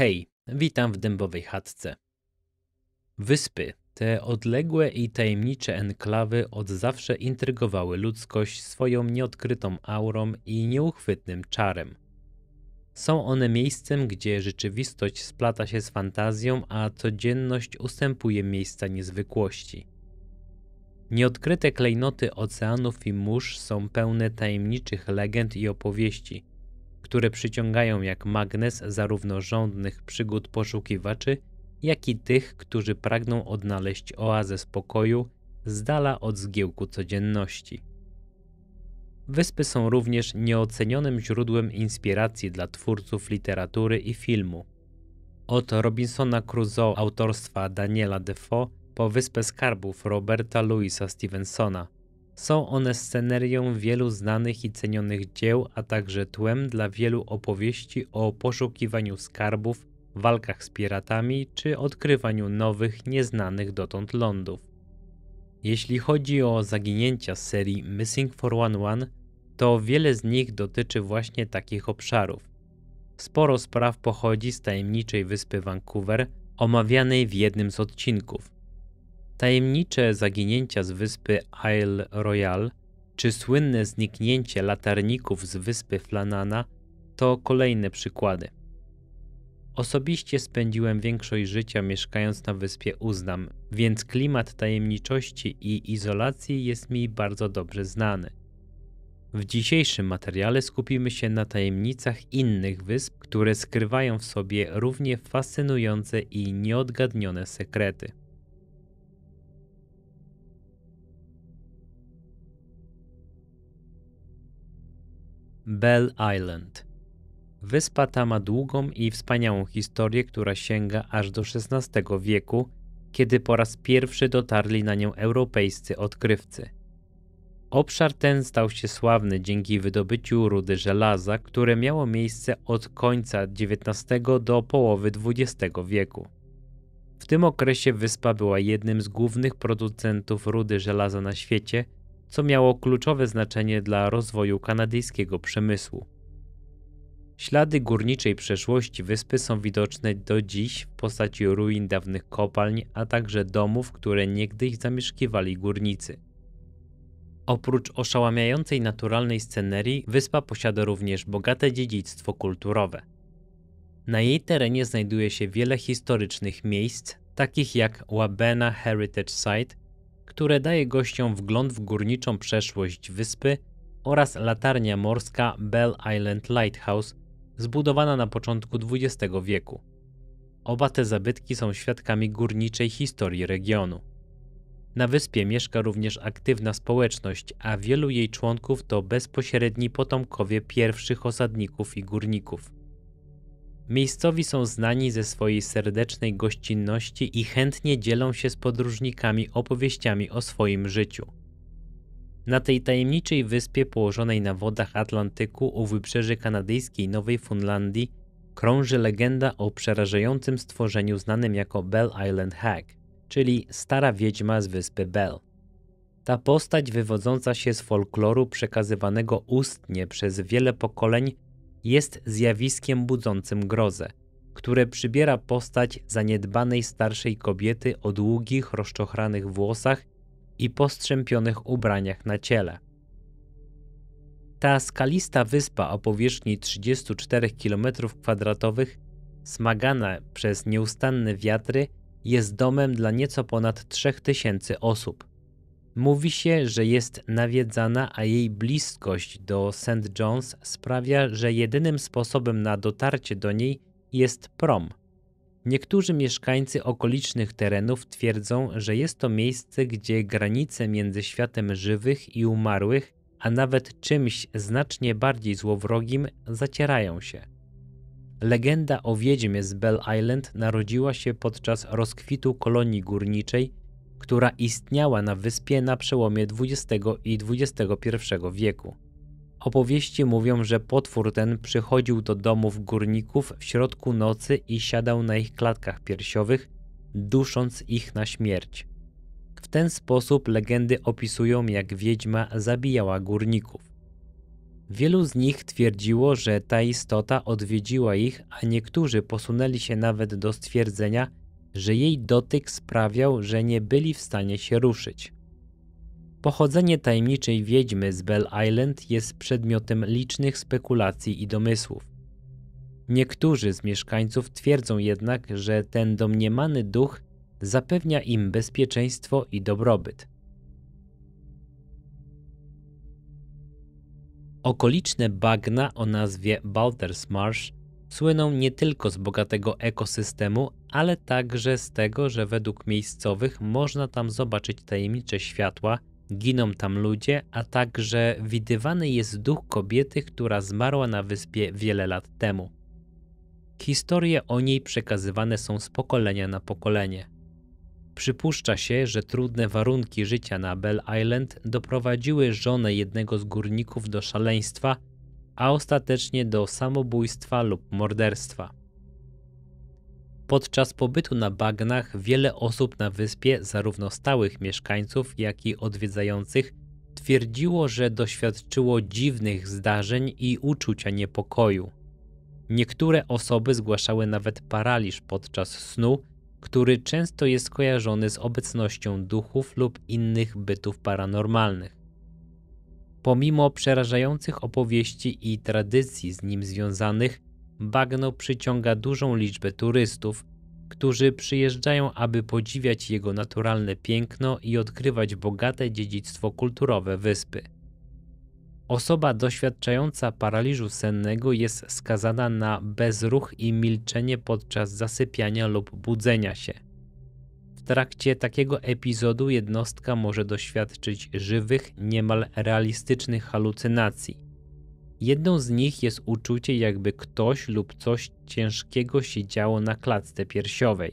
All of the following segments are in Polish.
Hej, witam w dębowej chatce. Wyspy, te odległe i tajemnicze enklawy od zawsze intrygowały ludzkość swoją nieodkrytą aurą i nieuchwytnym czarem. Są one miejscem, gdzie rzeczywistość splata się z fantazją, a codzienność ustępuje miejsca niezwykłości. Nieodkryte klejnoty oceanów i mórz są pełne tajemniczych legend i opowieści – które przyciągają jak magnes zarówno żądnych przygód poszukiwaczy, jak i tych, którzy pragną odnaleźć oazę spokoju z dala od zgiełku codzienności. Wyspy są również nieocenionym źródłem inspiracji dla twórców literatury i filmu. Od Robinsona Crusoe autorstwa Daniela Defoe po Wyspę Skarbów Roberta Louisa Stevensona – są one scenerią wielu znanych i cenionych dzieł, a także tłem dla wielu opowieści o poszukiwaniu skarbów, walkach z piratami czy odkrywaniu nowych, nieznanych dotąd lądów. Jeśli chodzi o zaginięcia z serii Missing 411, to wiele z nich dotyczy właśnie takich obszarów. Sporo spraw pochodzi z tajemniczej wyspy Vancouver, omawianej w jednym z odcinków. Tajemnicze zaginięcia z wyspy Isle Royale czy słynne zniknięcie latarników z wyspy Flanana to kolejne przykłady. Osobiście spędziłem większość życia mieszkając na wyspie Uznam, więc klimat tajemniczości i izolacji jest mi bardzo dobrze znany. W dzisiejszym materiale skupimy się na tajemnicach innych wysp, które skrywają w sobie równie fascynujące i nieodgadnione sekrety. Bell Island. Wyspa ta ma długą i wspaniałą historię, która sięga aż do XVI wieku, kiedy po raz pierwszy dotarli na nią europejscy odkrywcy. Obszar ten stał się sławny dzięki wydobyciu rudy żelaza, które miało miejsce od końca XIX do połowy XX wieku. W tym okresie wyspa była jednym z głównych producentów rudy żelaza na świecie – co miało kluczowe znaczenie dla rozwoju kanadyjskiego przemysłu. Ślady górniczej przeszłości wyspy są widoczne do dziś w postaci ruin dawnych kopalń, a także domów, które niegdyś zamieszkiwali górnicy. Oprócz oszałamiającej naturalnej scenerii, wyspa posiada również bogate dziedzictwo kulturowe. Na jej terenie znajduje się wiele historycznych miejsc, takich jak Wabena Heritage Site, które daje gościom wgląd w górniczą przeszłość wyspy oraz latarnia morska Bell Island Lighthouse, zbudowana na początku XX wieku. Oba te zabytki są świadkami górniczej historii regionu. Na wyspie mieszka również aktywna społeczność, a wielu jej członków to bezpośredni potomkowie pierwszych osadników i górników. Miejscowi są znani ze swojej serdecznej gościnności i chętnie dzielą się z podróżnikami opowieściami o swoim życiu. Na tej tajemniczej wyspie położonej na wodach Atlantyku u wybrzeży kanadyjskiej Nowej Fundlandii krąży legenda o przerażającym stworzeniu znanym jako Bell Island Hag, czyli stara wiedźma z wyspy Bell. Ta postać wywodząca się z folkloru przekazywanego ustnie przez wiele pokoleń jest zjawiskiem budzącym grozę, które przybiera postać zaniedbanej starszej kobiety o długich, rozczochranych włosach i postrzępionych ubraniach na ciele. Ta skalista wyspa o powierzchni 34 km2, smagana przez nieustanne wiatry, jest domem dla nieco ponad 3000 osób. Mówi się, że jest nawiedzana, a jej bliskość do St. John's sprawia, że jedynym sposobem na dotarcie do niej jest prom. Niektórzy mieszkańcy okolicznych terenów twierdzą, że jest to miejsce, gdzie granice między światem żywych i umarłych, a nawet czymś znacznie bardziej złowrogim, zacierają się. Legenda o wiedźmie z Bell Island narodziła się podczas rozkwitu kolonii górniczej która istniała na wyspie na przełomie XX i XXI wieku. Opowieści mówią, że potwór ten przychodził do domów górników w środku nocy i siadał na ich klatkach piersiowych, dusząc ich na śmierć. W ten sposób legendy opisują, jak wiedźma zabijała górników. Wielu z nich twierdziło, że ta istota odwiedziła ich, a niektórzy posunęli się nawet do stwierdzenia, że jej dotyk sprawiał, że nie byli w stanie się ruszyć. Pochodzenie tajemniczej wiedźmy z Bell Island jest przedmiotem licznych spekulacji i domysłów. Niektórzy z mieszkańców twierdzą jednak, że ten domniemany duch zapewnia im bezpieczeństwo i dobrobyt. Okoliczne bagna o nazwie Balters Marsh słyną nie tylko z bogatego ekosystemu, ale także z tego, że według miejscowych można tam zobaczyć tajemnicze światła, giną tam ludzie, a także widywany jest duch kobiety, która zmarła na wyspie wiele lat temu. Historie o niej przekazywane są z pokolenia na pokolenie. Przypuszcza się, że trudne warunki życia na Bell Island doprowadziły żonę jednego z górników do szaleństwa, a ostatecznie do samobójstwa lub morderstwa. Podczas pobytu na bagnach wiele osób na wyspie, zarówno stałych mieszkańców, jak i odwiedzających, twierdziło, że doświadczyło dziwnych zdarzeń i uczucia niepokoju. Niektóre osoby zgłaszały nawet paraliż podczas snu, który często jest kojarzony z obecnością duchów lub innych bytów paranormalnych. Pomimo przerażających opowieści i tradycji z nim związanych, bagno przyciąga dużą liczbę turystów, którzy przyjeżdżają, aby podziwiać jego naturalne piękno i odkrywać bogate dziedzictwo kulturowe wyspy. Osoba doświadczająca paraliżu sennego jest skazana na bezruch i milczenie podczas zasypiania lub budzenia się. W trakcie takiego epizodu jednostka może doświadczyć żywych, niemal realistycznych halucynacji Jedną z nich jest uczucie, jakby ktoś lub coś ciężkiego siedziało na klatce piersiowej.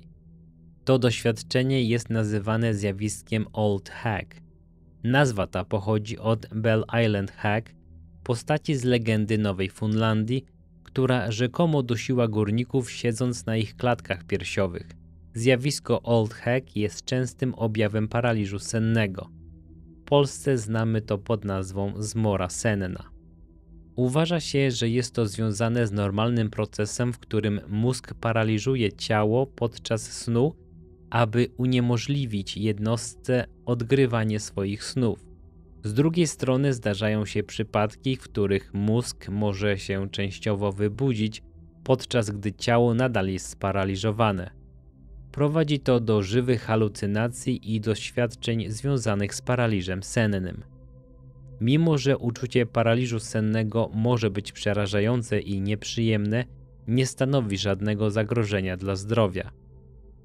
To doświadczenie jest nazywane zjawiskiem Old Hack. Nazwa ta pochodzi od Bell Island Hack, postaci z legendy Nowej Funlandii, która rzekomo dusiła górników siedząc na ich klatkach piersiowych. Zjawisko Old Hack jest częstym objawem paraliżu sennego. W Polsce znamy to pod nazwą zmora senna. Uważa się, że jest to związane z normalnym procesem, w którym mózg paraliżuje ciało podczas snu, aby uniemożliwić jednostce odgrywanie swoich snów. Z drugiej strony zdarzają się przypadki, w których mózg może się częściowo wybudzić, podczas gdy ciało nadal jest sparaliżowane. Prowadzi to do żywych halucynacji i doświadczeń związanych z paraliżem sennym. Mimo, że uczucie paraliżu sennego może być przerażające i nieprzyjemne, nie stanowi żadnego zagrożenia dla zdrowia.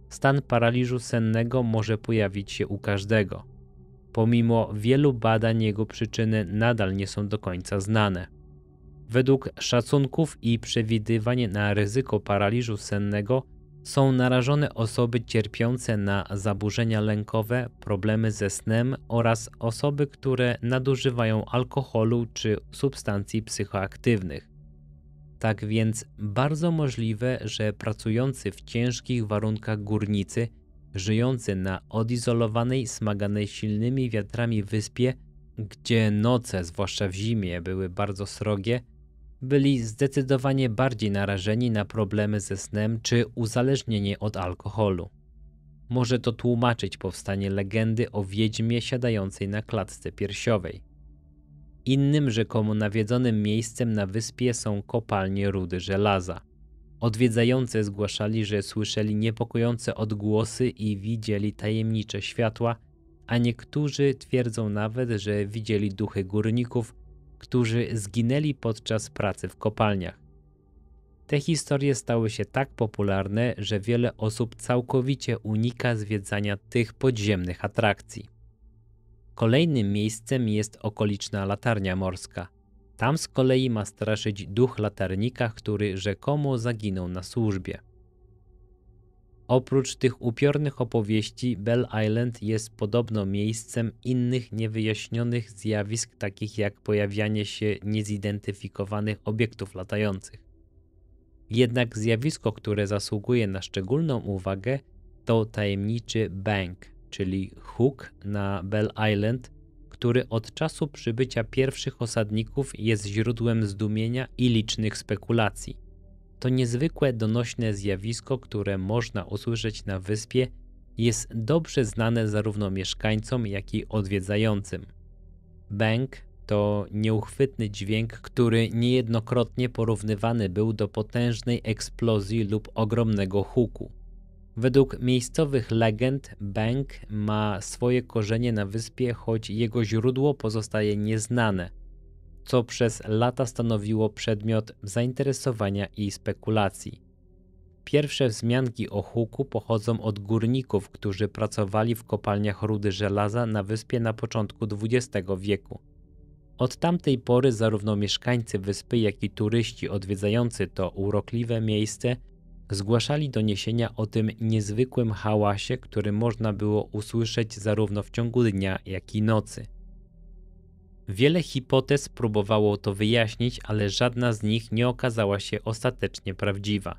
Stan paraliżu sennego może pojawić się u każdego. Pomimo wielu badań jego przyczyny nadal nie są do końca znane. Według szacunków i przewidywań na ryzyko paraliżu sennego są narażone osoby cierpiące na zaburzenia lękowe, problemy ze snem oraz osoby, które nadużywają alkoholu czy substancji psychoaktywnych. Tak więc bardzo możliwe, że pracujący w ciężkich warunkach górnicy, żyjący na odizolowanej, smaganej silnymi wiatrami wyspie, gdzie noce, zwłaszcza w zimie, były bardzo srogie, byli zdecydowanie bardziej narażeni na problemy ze snem czy uzależnienie od alkoholu. Może to tłumaczyć powstanie legendy o wiedźmie siadającej na klatce piersiowej. Innym rzekomo nawiedzonym miejscem na wyspie są kopalnie rudy żelaza. Odwiedzający zgłaszali, że słyszeli niepokojące odgłosy i widzieli tajemnicze światła, a niektórzy twierdzą nawet, że widzieli duchy górników którzy zginęli podczas pracy w kopalniach. Te historie stały się tak popularne, że wiele osób całkowicie unika zwiedzania tych podziemnych atrakcji. Kolejnym miejscem jest okoliczna latarnia morska. Tam z kolei ma straszyć duch latarnika, który rzekomo zaginął na służbie. Oprócz tych upiornych opowieści, Bell Island jest podobno miejscem innych niewyjaśnionych zjawisk, takich jak pojawianie się niezidentyfikowanych obiektów latających. Jednak zjawisko, które zasługuje na szczególną uwagę, to tajemniczy bank, czyli hook na Bell Island, który od czasu przybycia pierwszych osadników jest źródłem zdumienia i licznych spekulacji. To niezwykłe donośne zjawisko, które można usłyszeć na wyspie, jest dobrze znane zarówno mieszkańcom, jak i odwiedzającym. Bęk to nieuchwytny dźwięk, który niejednokrotnie porównywany był do potężnej eksplozji lub ogromnego huku. Według miejscowych legend bęk ma swoje korzenie na wyspie, choć jego źródło pozostaje nieznane – co przez lata stanowiło przedmiot zainteresowania i spekulacji. Pierwsze wzmianki o huku pochodzą od górników, którzy pracowali w kopalniach rudy żelaza na wyspie na początku XX wieku. Od tamtej pory zarówno mieszkańcy wyspy, jak i turyści odwiedzający to urokliwe miejsce zgłaszali doniesienia o tym niezwykłym hałasie, który można było usłyszeć zarówno w ciągu dnia, jak i nocy. Wiele hipotez próbowało to wyjaśnić, ale żadna z nich nie okazała się ostatecznie prawdziwa.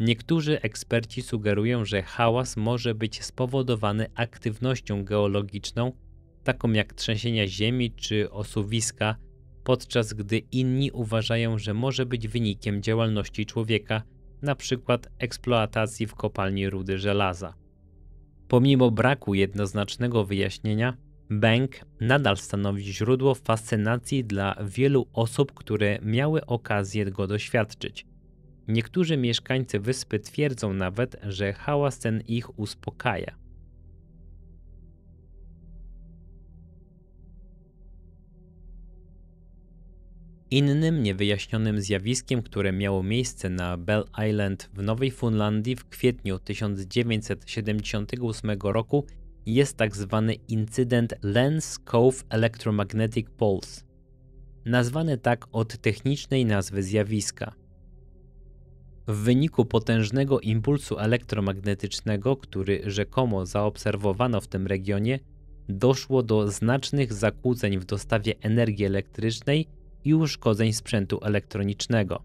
Niektórzy eksperci sugerują, że hałas może być spowodowany aktywnością geologiczną, taką jak trzęsienia ziemi czy osuwiska, podczas gdy inni uważają, że może być wynikiem działalności człowieka, np. eksploatacji w kopalni rudy żelaza. Pomimo braku jednoznacznego wyjaśnienia, Bank nadal stanowi źródło fascynacji dla wielu osób, które miały okazję go doświadczyć. Niektórzy mieszkańcy wyspy twierdzą nawet, że hałas ten ich uspokaja. Innym niewyjaśnionym zjawiskiem, które miało miejsce na Bell Island w Nowej Fundlandii w kwietniu 1978 roku jest tak zwany incydent Lens Cove Electromagnetic Pulse, nazwany tak od technicznej nazwy zjawiska. W wyniku potężnego impulsu elektromagnetycznego, który rzekomo zaobserwowano w tym regionie, doszło do znacznych zakłóceń w dostawie energii elektrycznej i uszkodzeń sprzętu elektronicznego.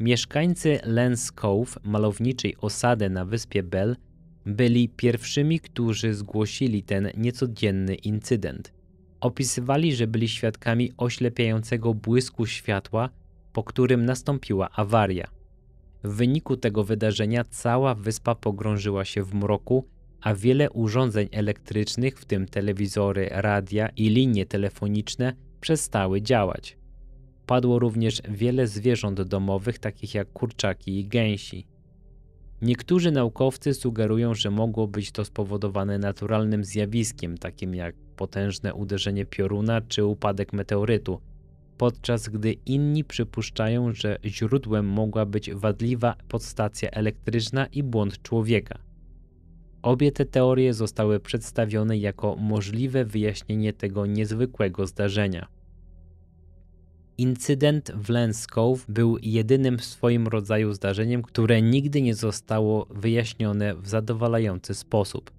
Mieszkańcy Lens Cove, malowniczej osady na wyspie Bell, byli pierwszymi, którzy zgłosili ten niecodzienny incydent. Opisywali, że byli świadkami oślepiającego błysku światła, po którym nastąpiła awaria. W wyniku tego wydarzenia cała wyspa pogrążyła się w mroku, a wiele urządzeń elektrycznych, w tym telewizory, radia i linie telefoniczne, przestały działać. Padło również wiele zwierząt domowych, takich jak kurczaki i gęsi. Niektórzy naukowcy sugerują, że mogło być to spowodowane naturalnym zjawiskiem, takim jak potężne uderzenie pioruna czy upadek meteorytu, podczas gdy inni przypuszczają, że źródłem mogła być wadliwa podstacja elektryczna i błąd człowieka. Obie te teorie zostały przedstawione jako możliwe wyjaśnienie tego niezwykłego zdarzenia. Incydent w Lenskow był jedynym w swoim rodzaju zdarzeniem, które nigdy nie zostało wyjaśnione w zadowalający sposób.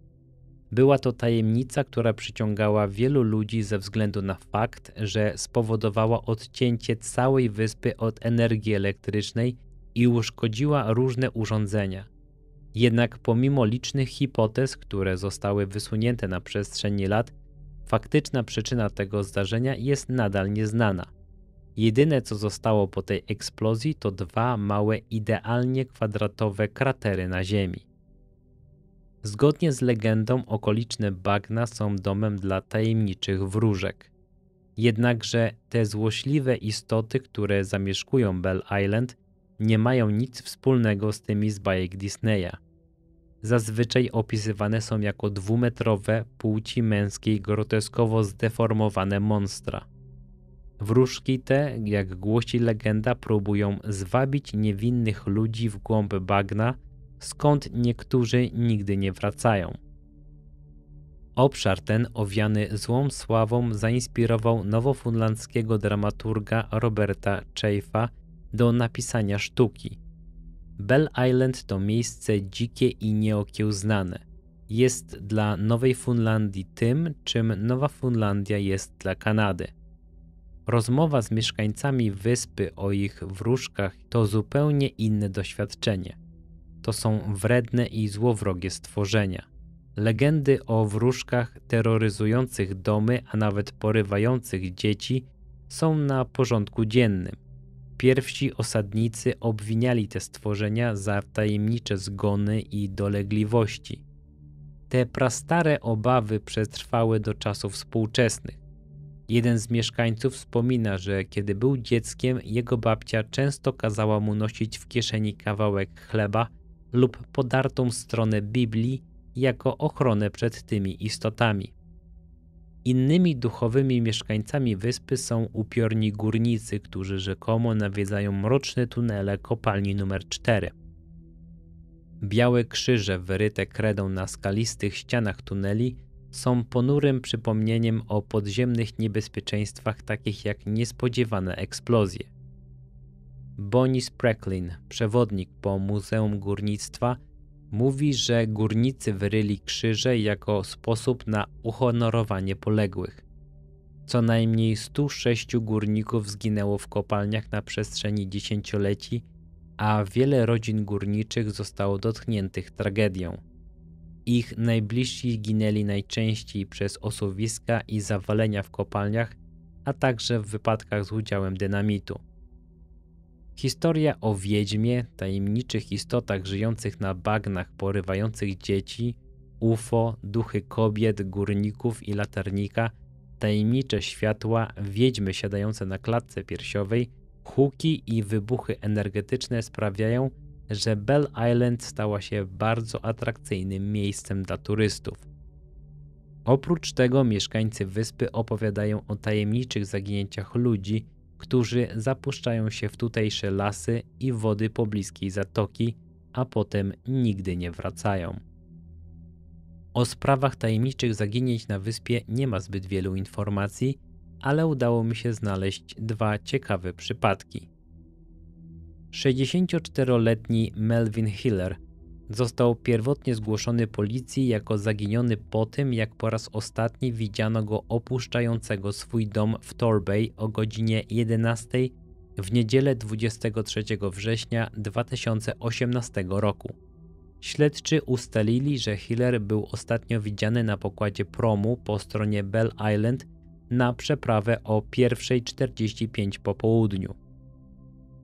Była to tajemnica, która przyciągała wielu ludzi ze względu na fakt, że spowodowała odcięcie całej wyspy od energii elektrycznej i uszkodziła różne urządzenia. Jednak pomimo licznych hipotez, które zostały wysunięte na przestrzeni lat, faktyczna przyczyna tego zdarzenia jest nadal nieznana. Jedyne co zostało po tej eksplozji to dwa małe, idealnie kwadratowe kratery na Ziemi. Zgodnie z legendą okoliczne bagna są domem dla tajemniczych wróżek. Jednakże te złośliwe istoty, które zamieszkują Bell Island, nie mają nic wspólnego z tymi z bajek Disneya. Zazwyczaj opisywane są jako dwumetrowe, płci męskiej groteskowo zdeformowane monstra. Wróżki te, jak głosi legenda, próbują zwabić niewinnych ludzi w głąb bagna, skąd niektórzy nigdy nie wracają. Obszar ten, owiany złą sławą, zainspirował nowofunlandzkiego dramaturga Roberta Chaiffa do napisania sztuki. Bell Island to miejsce dzikie i nieokiełznane. Jest dla Nowej Funlandii tym, czym Nowa Funlandia jest dla Kanady – Rozmowa z mieszkańcami wyspy o ich wróżkach to zupełnie inne doświadczenie. To są wredne i złowrogie stworzenia. Legendy o wróżkach terroryzujących domy, a nawet porywających dzieci są na porządku dziennym. Pierwsi osadnicy obwiniali te stworzenia za tajemnicze zgony i dolegliwości. Te prastare obawy przetrwały do czasów współczesnych Jeden z mieszkańców wspomina, że kiedy był dzieckiem, jego babcia często kazała mu nosić w kieszeni kawałek chleba lub podartą stronę Biblii jako ochronę przed tymi istotami. Innymi duchowymi mieszkańcami wyspy są upiorni górnicy, którzy rzekomo nawiedzają mroczne tunele kopalni numer 4. Białe krzyże wyryte kredą na skalistych ścianach tuneli są ponurym przypomnieniem o podziemnych niebezpieczeństwach takich jak niespodziewane eksplozje. Bonnie Sprecklin, przewodnik po Muzeum Górnictwa, mówi, że górnicy wyryli krzyże jako sposób na uhonorowanie poległych. Co najmniej 106 górników zginęło w kopalniach na przestrzeni dziesięcioleci, a wiele rodzin górniczych zostało dotkniętych tragedią. Ich najbliżsi ginęli najczęściej przez osuwiska i zawalenia w kopalniach, a także w wypadkach z udziałem dynamitu. Historia o wiedźmie, tajemniczych istotach żyjących na bagnach porywających dzieci, UFO, duchy kobiet, górników i latarnika, tajemnicze światła, wiedźmy siadające na klatce piersiowej, huki i wybuchy energetyczne sprawiają, że Bell Island stała się bardzo atrakcyjnym miejscem dla turystów. Oprócz tego mieszkańcy wyspy opowiadają o tajemniczych zaginięciach ludzi, którzy zapuszczają się w tutejsze lasy i wody pobliskiej zatoki, a potem nigdy nie wracają. O sprawach tajemniczych zaginięć na wyspie nie ma zbyt wielu informacji, ale udało mi się znaleźć dwa ciekawe przypadki. 64-letni Melvin Hiller został pierwotnie zgłoszony policji jako zaginiony po tym, jak po raz ostatni widziano go opuszczającego swój dom w Torbay o godzinie 11 w niedzielę 23 września 2018 roku. Śledczy ustalili, że Hiller był ostatnio widziany na pokładzie promu po stronie Bell Island na przeprawę o 1.45 po południu.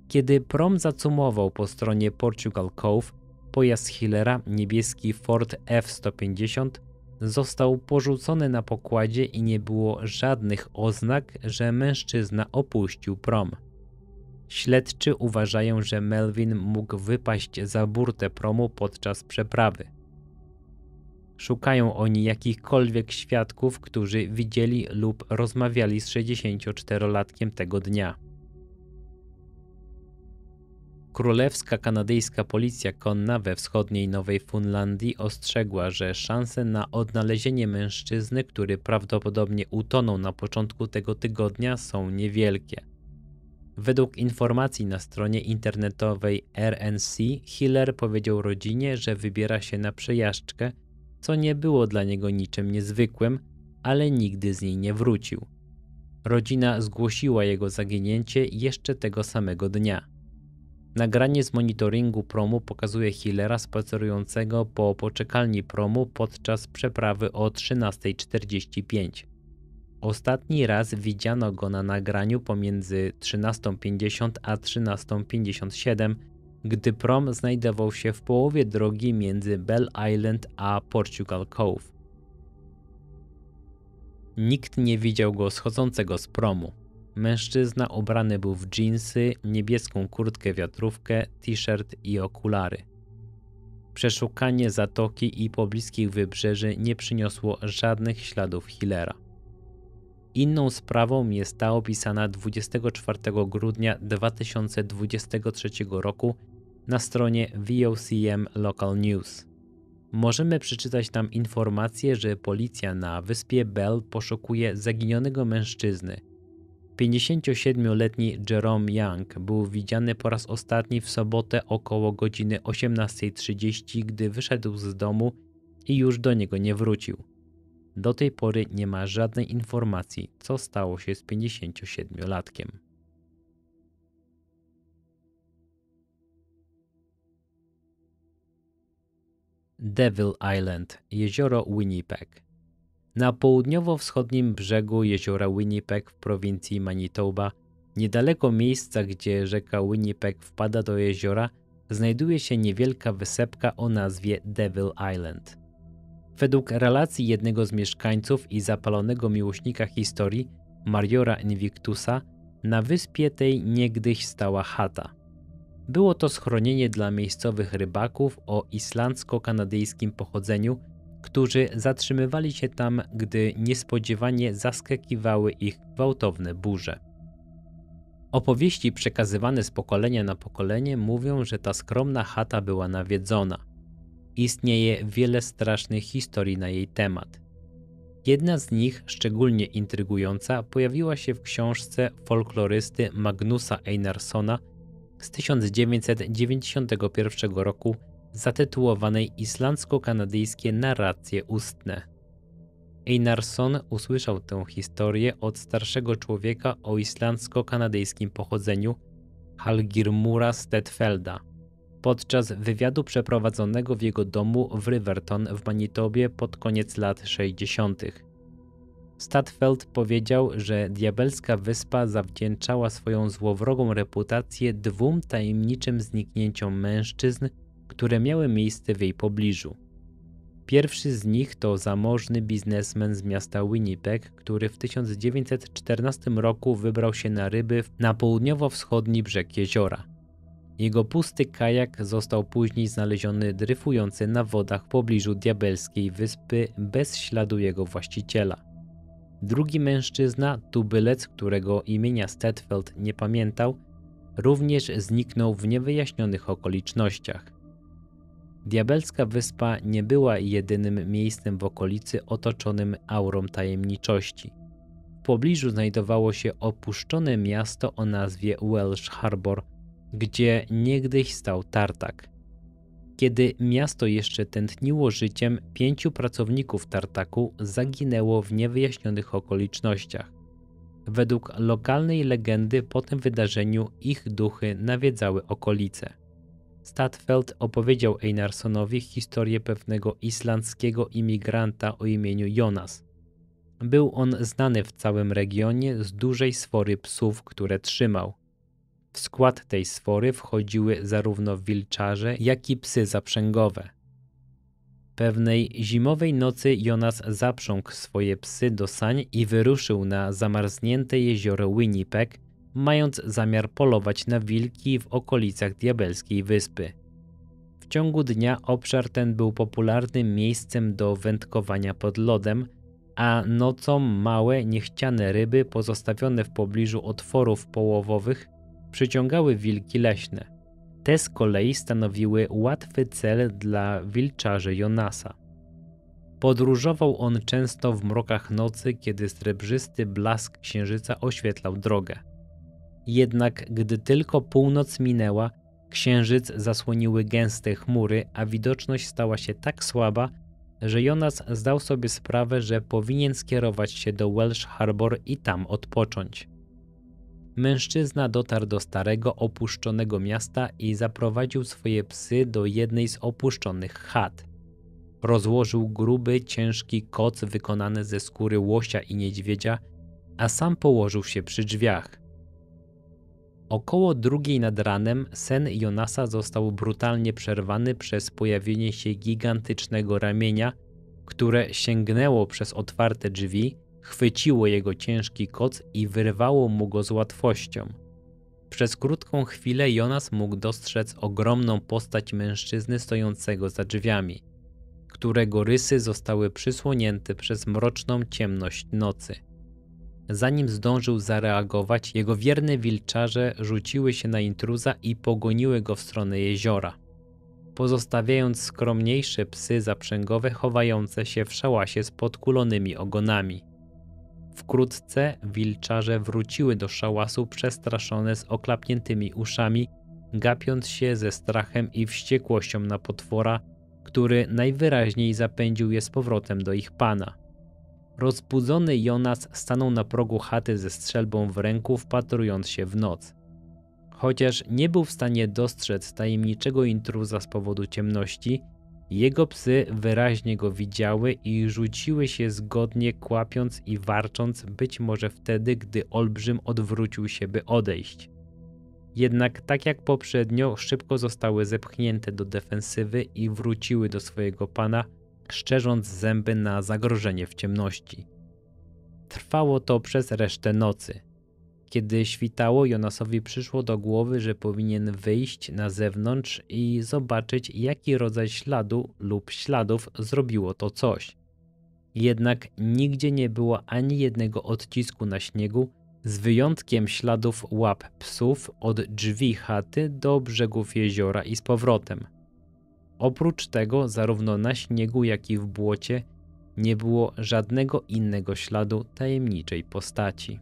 Kiedy prom zacumował po stronie Portugal Cove, pojazd Hillera, niebieski Ford F-150, został porzucony na pokładzie i nie było żadnych oznak, że mężczyzna opuścił prom. Śledczy uważają, że Melvin mógł wypaść za burtę promu podczas przeprawy. Szukają oni jakichkolwiek świadków, którzy widzieli lub rozmawiali z 64-latkiem tego dnia. Królewska kanadyjska policja konna we wschodniej Nowej Funlandii ostrzegła, że szanse na odnalezienie mężczyzny, który prawdopodobnie utonął na początku tego tygodnia, są niewielkie. Według informacji na stronie internetowej RNC, Hiller powiedział rodzinie, że wybiera się na przejażdżkę, co nie było dla niego niczym niezwykłym, ale nigdy z niej nie wrócił. Rodzina zgłosiła jego zaginięcie jeszcze tego samego dnia. Nagranie z monitoringu promu pokazuje Hillera spacerującego po poczekalni promu podczas przeprawy o 13.45. Ostatni raz widziano go na nagraniu pomiędzy 13.50 a 13.57, gdy prom znajdował się w połowie drogi między Bell Island a Portugal Cove. Nikt nie widział go schodzącego z promu. Mężczyzna ubrany był w dżinsy, niebieską kurtkę wiatrówkę, t-shirt i okulary. Przeszukanie zatoki i pobliskich wybrzeży nie przyniosło żadnych śladów Hillera. Inną sprawą jest ta opisana 24 grudnia 2023 roku na stronie VOCM Local News. Możemy przeczytać tam informację, że policja na wyspie Bell poszukuje zaginionego mężczyzny, 57-letni Jerome Young był widziany po raz ostatni w sobotę około godziny 18.30, gdy wyszedł z domu i już do niego nie wrócił. Do tej pory nie ma żadnej informacji, co stało się z 57-latkiem. Devil Island, jezioro Winnipeg. Na południowo-wschodnim brzegu jeziora Winnipeg w prowincji Manitoba, niedaleko miejsca, gdzie rzeka Winnipeg wpada do jeziora, znajduje się niewielka wysepka o nazwie Devil Island. Według relacji jednego z mieszkańców i zapalonego miłośnika historii, Mariora Invictusa, na wyspie tej niegdyś stała chata. Było to schronienie dla miejscowych rybaków o islandzko-kanadyjskim pochodzeniu, którzy zatrzymywali się tam, gdy niespodziewanie zaskakiwały ich gwałtowne burze. Opowieści przekazywane z pokolenia na pokolenie mówią, że ta skromna chata była nawiedzona. Istnieje wiele strasznych historii na jej temat. Jedna z nich, szczególnie intrygująca, pojawiła się w książce folklorysty Magnusa Einarsona z 1991 roku zatytułowanej Islandzko-kanadyjskie narracje ustne. Einarsson usłyszał tę historię od starszego człowieka o islandzko-kanadyjskim pochodzeniu Halgirmura Stedfelda podczas wywiadu przeprowadzonego w jego domu w Riverton w Manitobie pod koniec lat 60. Stadfeld powiedział, że diabelska wyspa zawdzięczała swoją złowrogą reputację dwóm tajemniczym zniknięciom mężczyzn, które miały miejsce w jej pobliżu. Pierwszy z nich to zamożny biznesmen z miasta Winnipeg, który w 1914 roku wybrał się na ryby na południowo-wschodni brzeg jeziora. Jego pusty kajak został później znaleziony dryfujący na wodach w pobliżu diabelskiej wyspy bez śladu jego właściciela. Drugi mężczyzna, tubylec, którego imienia Stetfeld nie pamiętał, również zniknął w niewyjaśnionych okolicznościach. Diabelska wyspa nie była jedynym miejscem w okolicy otoczonym aurą tajemniczości. W pobliżu znajdowało się opuszczone miasto o nazwie Welsh Harbor, gdzie niegdyś stał tartak. Kiedy miasto jeszcze tętniło życiem, pięciu pracowników tartaku zaginęło w niewyjaśnionych okolicznościach. Według lokalnej legendy po tym wydarzeniu ich duchy nawiedzały okolice. Stadfeld opowiedział Einarsonowi historię pewnego islandzkiego imigranta o imieniu Jonas. Był on znany w całym regionie z dużej swory psów, które trzymał. W skład tej swory wchodziły zarówno wilczarze, jak i psy zaprzęgowe. Pewnej zimowej nocy Jonas zaprzągł swoje psy do sań i wyruszył na zamarznięte jezioro Winnipeg, mając zamiar polować na wilki w okolicach Diabelskiej Wyspy. W ciągu dnia obszar ten był popularnym miejscem do wędkowania pod lodem, a nocą małe, niechciane ryby pozostawione w pobliżu otworów połowowych przyciągały wilki leśne. Te z kolei stanowiły łatwy cel dla wilczarzy Jonasa. Podróżował on często w mrokach nocy, kiedy srebrzysty blask księżyca oświetlał drogę. Jednak gdy tylko północ minęła, księżyc zasłoniły gęste chmury, a widoczność stała się tak słaba, że Jonas zdał sobie sprawę, że powinien skierować się do Welsh Harbor i tam odpocząć. Mężczyzna dotarł do starego, opuszczonego miasta i zaprowadził swoje psy do jednej z opuszczonych chat. Rozłożył gruby, ciężki koc wykonany ze skóry łosia i niedźwiedzia, a sam położył się przy drzwiach. Około drugiej nad ranem sen Jonasa został brutalnie przerwany przez pojawienie się gigantycznego ramienia, które sięgnęło przez otwarte drzwi, chwyciło jego ciężki koc i wyrwało mu go z łatwością. Przez krótką chwilę Jonas mógł dostrzec ogromną postać mężczyzny stojącego za drzwiami, którego rysy zostały przysłonięte przez mroczną ciemność nocy. Zanim zdążył zareagować, jego wierne wilczarze rzuciły się na intruza i pogoniły go w stronę jeziora, pozostawiając skromniejsze psy zaprzęgowe chowające się w szałasie z podkulonymi ogonami. Wkrótce wilczarze wróciły do szałasu przestraszone z oklapniętymi uszami, gapiąc się ze strachem i wściekłością na potwora, który najwyraźniej zapędził je z powrotem do ich pana. Rozbudzony Jonas stanął na progu chaty ze strzelbą w ręku, wpatrując się w noc. Chociaż nie był w stanie dostrzec tajemniczego intruza z powodu ciemności, jego psy wyraźnie go widziały i rzuciły się zgodnie, kłapiąc i warcząc, być może wtedy, gdy olbrzym odwrócił się, by odejść. Jednak, tak jak poprzednio, szybko zostały zepchnięte do defensywy i wróciły do swojego pana, szczerząc zęby na zagrożenie w ciemności. Trwało to przez resztę nocy. Kiedy świtało, Jonasowi przyszło do głowy, że powinien wyjść na zewnątrz i zobaczyć, jaki rodzaj śladu lub śladów zrobiło to coś. Jednak nigdzie nie było ani jednego odcisku na śniegu, z wyjątkiem śladów łap psów od drzwi chaty do brzegów jeziora i z powrotem. Oprócz tego, zarówno na śniegu, jak i w błocie nie było żadnego innego śladu tajemniczej postaci.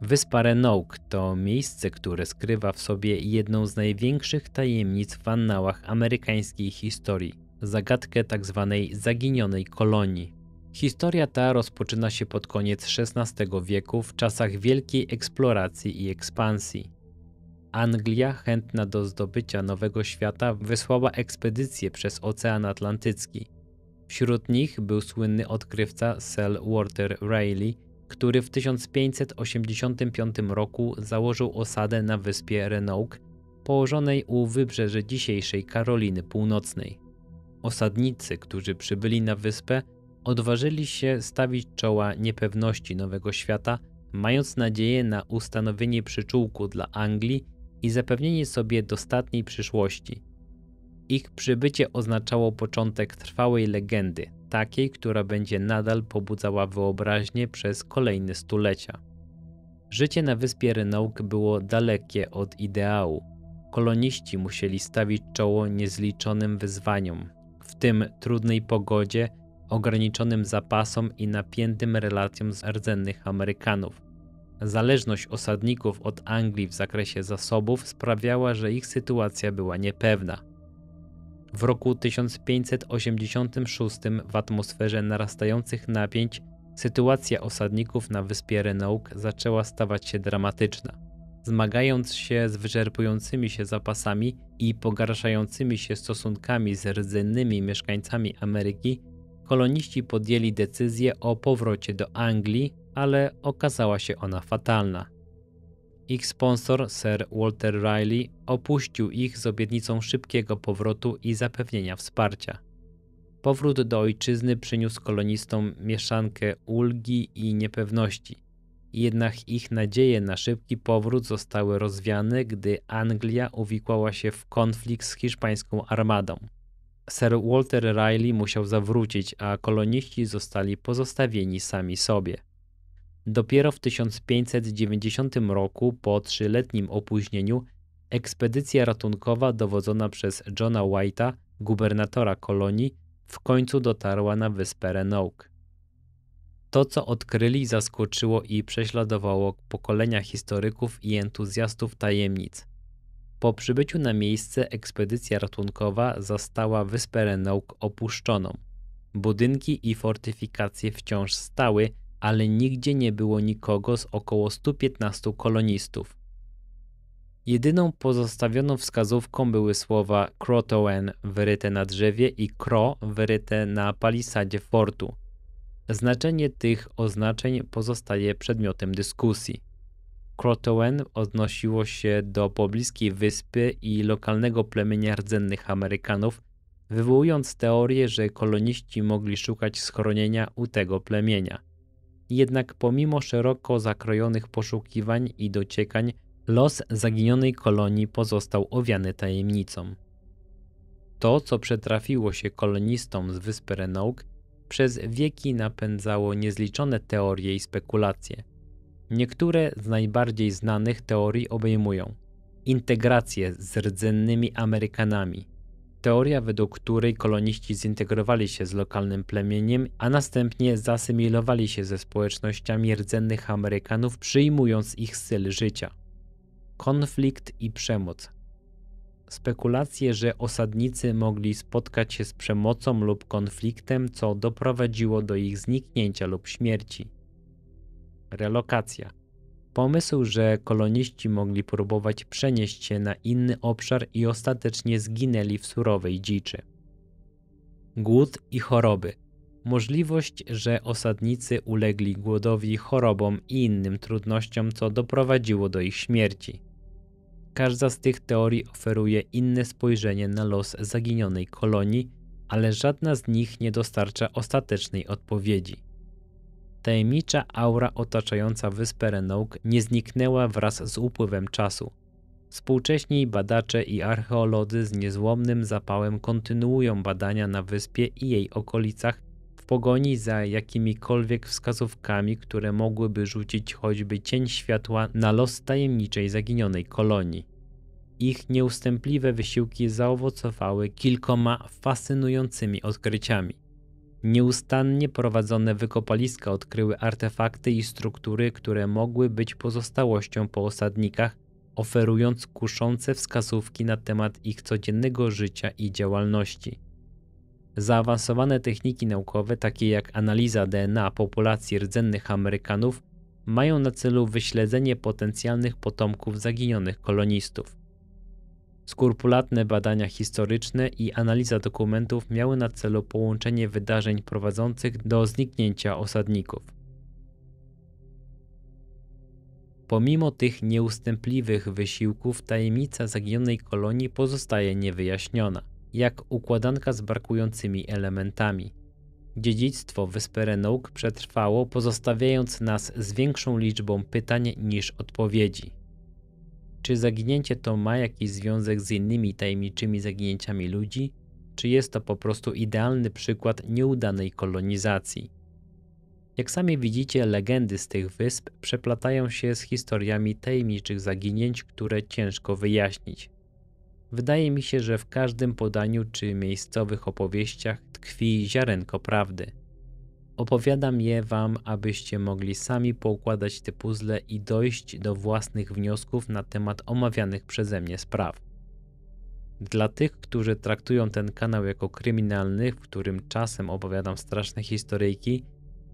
Wyspa Renouk to miejsce, które skrywa w sobie jedną z największych tajemnic w annałach amerykańskiej historii zagadkę tzw. Tak zaginionej kolonii. Historia ta rozpoczyna się pod koniec XVI wieku w czasach wielkiej eksploracji i ekspansji. Anglia, chętna do zdobycia Nowego Świata, wysłała ekspedycje przez Ocean Atlantycki. Wśród nich był słynny odkrywca Sir Walter Raleigh, który w 1585 roku założył osadę na wyspie Renoke, położonej u wybrzeży dzisiejszej Karoliny Północnej. Osadnicy, którzy przybyli na wyspę, odważyli się stawić czoła niepewności nowego świata, mając nadzieję na ustanowienie przyczółku dla Anglii i zapewnienie sobie dostatniej przyszłości. Ich przybycie oznaczało początek trwałej legendy, takiej, która będzie nadal pobudzała wyobraźnię przez kolejne stulecia. Życie na wyspie Renouk było dalekie od ideału. Koloniści musieli stawić czoło niezliczonym wyzwaniom, w tym trudnej pogodzie ograniczonym zapasom i napiętym relacjom z rdzennych Amerykanów. Zależność osadników od Anglii w zakresie zasobów sprawiała, że ich sytuacja była niepewna. W roku 1586 w atmosferze narastających napięć sytuacja osadników na wyspie Renouk zaczęła stawać się dramatyczna. Zmagając się z wyczerpującymi się zapasami i pogarszającymi się stosunkami z rdzennymi mieszkańcami Ameryki, koloniści podjęli decyzję o powrocie do Anglii, ale okazała się ona fatalna. Ich sponsor, Sir Walter Riley, opuścił ich z obietnicą szybkiego powrotu i zapewnienia wsparcia. Powrót do ojczyzny przyniósł kolonistom mieszankę ulgi i niepewności. Jednak ich nadzieje na szybki powrót zostały rozwiane, gdy Anglia uwikłała się w konflikt z hiszpańską armadą. Sir Walter Raleigh musiał zawrócić, a koloniści zostali pozostawieni sami sobie. Dopiero w 1590 roku, po trzyletnim opóźnieniu, ekspedycja ratunkowa dowodzona przez Johna White'a, gubernatora kolonii, w końcu dotarła na wyspę Renoke. To, co odkryli, zaskoczyło i prześladowało pokolenia historyków i entuzjastów tajemnic – po przybyciu na miejsce ekspedycja ratunkowa zastała Wyspę Renauk opuszczoną. Budynki i fortyfikacje wciąż stały, ale nigdzie nie było nikogo z około 115 kolonistów. Jedyną pozostawioną wskazówką były słowa Crotoen wyryte na drzewie i "Cro" wyryte na palisadzie fortu. Znaczenie tych oznaczeń pozostaje przedmiotem dyskusji. Crotowen odnosiło się do pobliskiej wyspy i lokalnego plemienia rdzennych Amerykanów, wywołując teorię, że koloniści mogli szukać schronienia u tego plemienia. Jednak pomimo szeroko zakrojonych poszukiwań i dociekań, los zaginionej kolonii pozostał owiany tajemnicą. To, co przetrafiło się kolonistom z wyspy Renouk, przez wieki napędzało niezliczone teorie i spekulacje – Niektóre z najbardziej znanych teorii obejmują integrację z rdzennymi Amerykanami, teoria według której koloniści zintegrowali się z lokalnym plemieniem, a następnie zasymilowali się ze społecznościami rdzennych Amerykanów, przyjmując ich styl życia. Konflikt i przemoc. Spekulacje, że osadnicy mogli spotkać się z przemocą lub konfliktem, co doprowadziło do ich zniknięcia lub śmierci. Relokacja. Pomysł, że koloniści mogli próbować przenieść się na inny obszar i ostatecznie zginęli w surowej dziczy. Głód i choroby. Możliwość, że osadnicy ulegli głodowi, chorobom i innym trudnościom, co doprowadziło do ich śmierci. Każda z tych teorii oferuje inne spojrzenie na los zaginionej kolonii, ale żadna z nich nie dostarcza ostatecznej odpowiedzi. Tajemnicza aura otaczająca wyspę Renouk nie zniknęła wraz z upływem czasu. Współcześni badacze i archeolodzy z niezłomnym zapałem kontynuują badania na wyspie i jej okolicach w pogoni za jakimikolwiek wskazówkami, które mogłyby rzucić choćby cień światła na los tajemniczej zaginionej kolonii. Ich nieustępliwe wysiłki zaowocowały kilkoma fascynującymi odkryciami. Nieustannie prowadzone wykopaliska odkryły artefakty i struktury, które mogły być pozostałością po osadnikach, oferując kuszące wskazówki na temat ich codziennego życia i działalności. Zaawansowane techniki naukowe, takie jak analiza DNA populacji rdzennych Amerykanów, mają na celu wyśledzenie potencjalnych potomków zaginionych kolonistów. Skrupulatne badania historyczne i analiza dokumentów miały na celu połączenie wydarzeń prowadzących do zniknięcia osadników. Pomimo tych nieustępliwych wysiłków, tajemnica zaginionej kolonii pozostaje niewyjaśniona, jak układanka z brakującymi elementami. Dziedzictwo wyspy Renouk przetrwało, pozostawiając nas z większą liczbą pytań niż odpowiedzi. Czy zaginięcie to ma jakiś związek z innymi tajemniczymi zaginięciami ludzi, czy jest to po prostu idealny przykład nieudanej kolonizacji? Jak sami widzicie, legendy z tych wysp przeplatają się z historiami tajemniczych zaginięć, które ciężko wyjaśnić. Wydaje mi się, że w każdym podaniu czy miejscowych opowieściach tkwi ziarenko prawdy. Opowiadam je wam, abyście mogli sami poukładać te puzzle i dojść do własnych wniosków na temat omawianych przeze mnie spraw. Dla tych, którzy traktują ten kanał jako kryminalny, w którym czasem opowiadam straszne historyjki,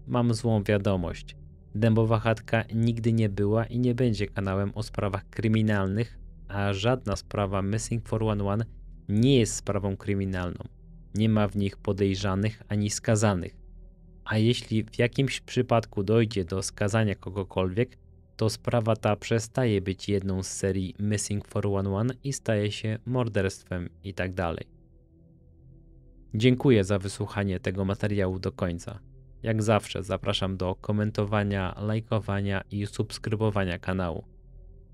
mam złą wiadomość. Dębowa chatka nigdy nie była i nie będzie kanałem o sprawach kryminalnych, a żadna sprawa Missing 411 nie jest sprawą kryminalną. Nie ma w nich podejrzanych ani skazanych a jeśli w jakimś przypadku dojdzie do skazania kogokolwiek, to sprawa ta przestaje być jedną z serii Missing 411 i staje się morderstwem itd. Tak Dziękuję za wysłuchanie tego materiału do końca. Jak zawsze zapraszam do komentowania, lajkowania i subskrybowania kanału.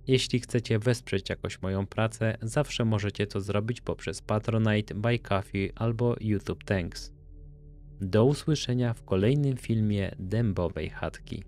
Jeśli chcecie wesprzeć jakoś moją pracę, zawsze możecie to zrobić poprzez Patronite, Buy Coffee albo YouTube Thanks. Do usłyszenia w kolejnym filmie Dębowej Chatki.